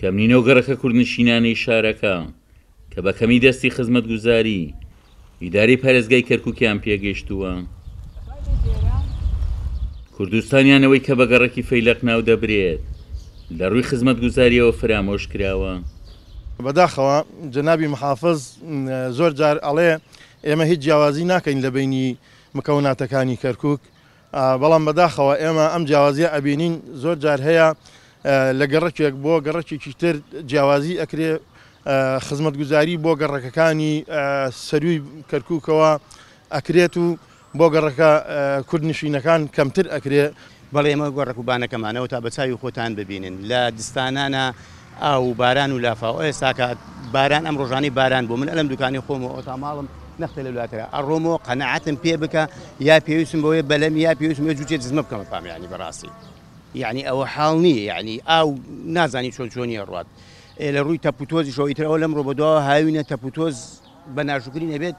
کەمنینەوە گەڕەکە کوردنشینانەی شارەکە کە بە کەمی دەستی خزمەت گوزاری ئیداری پارێزگای کەرککیان پێگەیشتووە کوردستانیانەوەی کە بە گەڕەکی فەیلق ناو دەبرێت لە ڕووی خزمەت گوزاریەوە فرامۆش کراوە بەداخەوە جەنابی محافظ زۆر جار ئەڵێ ئێمە هیچ جیاوازی ناکەین لە بینی مکەوناتەکانی کەرکک بەڵام بەداخەوە ئێمە ئەم جیاوازیە ئەبینین زۆر جار هەیە لە گەڕکێک بۆ گەڕکێکی تر جیاوازی ئەکرێ خزمەتگوزاری بۆ گەڕەکەەکانی سەروی کەرکووکەوە ئەکرێت و بۆ گەڕەکە کوردنشینەکان کەمتر ئەکرێ بەڵێ ئمە گۆڕەکوبانەکەمانەوە تا بەچوی خۆتان ببینن لە دستانانە ئاو باران و لافااو ئێستاکات باران ئەم ڕۆژانی باران بۆ من ئەلم دوکانی خۆمەوە ئۆتاماڵم نەخت لە لاترا ئەڕۆمەوە قەنەعاتم پێ بکە یا پێویستم بەوەی بەلەم یا پێویستم جوچێت زمە بکەمە پامیانی بەڕاستی. یعنی ئەوە حاڵ نییە یعنی ئاو نازانی چۆن چۆنی ڕات لە ڕووی تەپوتۆزیشەوەی ترەوە لەم ڕۆبداوە هاوینە تەپوتۆز بە ناژوگری نەبێت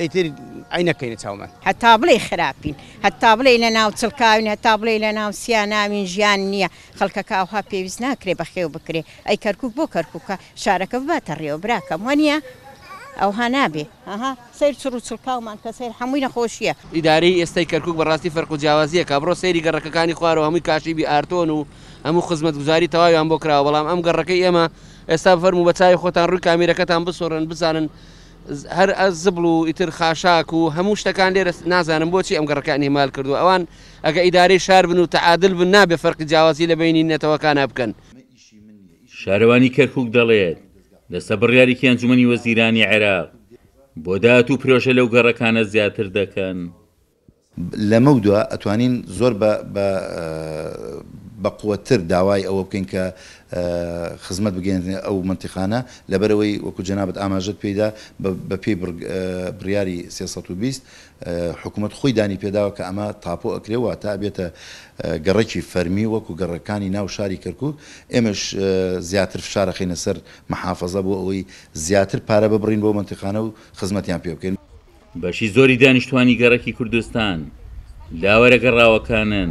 ئەیتر ئاینەکەینە چاومان هەتا بڵێ خراپین هەتا بڵێ لە ناو چلکاوین هەتا بڵێ لە ناو سیا ناوین ژیان نییە خەڵکە کاوها پێویست ناکرێ بەخێو بکرێ ئەی کەرکک بۆ کەرککە شارەکە باتە ڕێوە براکەم وانە ئەوها نابێ سیر چڕ و چرکاومان کە سیر هەمووی نەخۆشیە ئیداری ئێستی کەرکک بەڕاستی فەرق و جیاوازیە کابرۆ سەیری گەڕەکەەکانی خوارەوە هەمووی کاشیبی ئارتۆن و هەموو خزمەت گوزاری تەواویان بۆ کراوە بەڵام ئەم گەڕەکەی ئێمە ئێستا فەرم و بەچوی خۆتان ڕووی کامیرەکەتان بسۆڕن بزانن هەر ئە زبل و ئیتر خاشاک و هەموو شتەکان لێرە نازانم بۆچی ئەم گەڕەکان هێمال کردو ئەوان ئەگە ئیداری شار بن و تعادل بن نابێ فەرقی جیاوازی لە بینی نەتەوەکان بکەن شارەوانی کەرکک دەڵێت دەستە بڕیارێکی ئەنجومی وەزیرانی عێراق بۆ دات و پرۆژە لەو گەڕەکانە زیاتر دەکەن. لەمە دووە ئەتوانین زۆر بە قوتر داوای ئەوە بکەین کە خزمەت بگەێنێت ئەو منتیخانە لەبەرەوەی وەکو جەنابەت ئاماژت پێدا بە پێی بریاری 320 حکوومەت خۆی دانی پێداوە کە ئەمە تاپۆ ئەکرێەوە تا بێتە گەڕێکی فەرمی وەکو گەڕەکانی ناو شاری کەرکک ئێمەش زیاتر شارەخینە سەر محافظە بۆ ئەوەی زیاتر پارە ببرین بۆ منتیخانە و خزمەتیان پێ بکەین بەشی زۆری دانیشتوانی گەڕەکی کوردستان لاوەرە گەڕاوەکانن.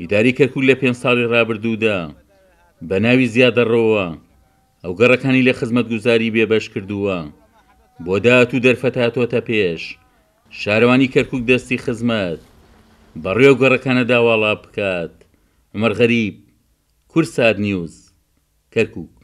ئیداری کەرکک لە پێنج ساڵی ڕابردوودا بە ناوی زیادەڕەوە ئەو گەڕەکانی لە خزمەت گوزاری بێبەش کردووە بۆ داات و دەرفەتاتۆتە پێش شارەوانی کەرکک دەستی خزمەت بەڕێو گەڕەکانە داواڵا بکات مەرغەریب کورساد نیوز کەرکک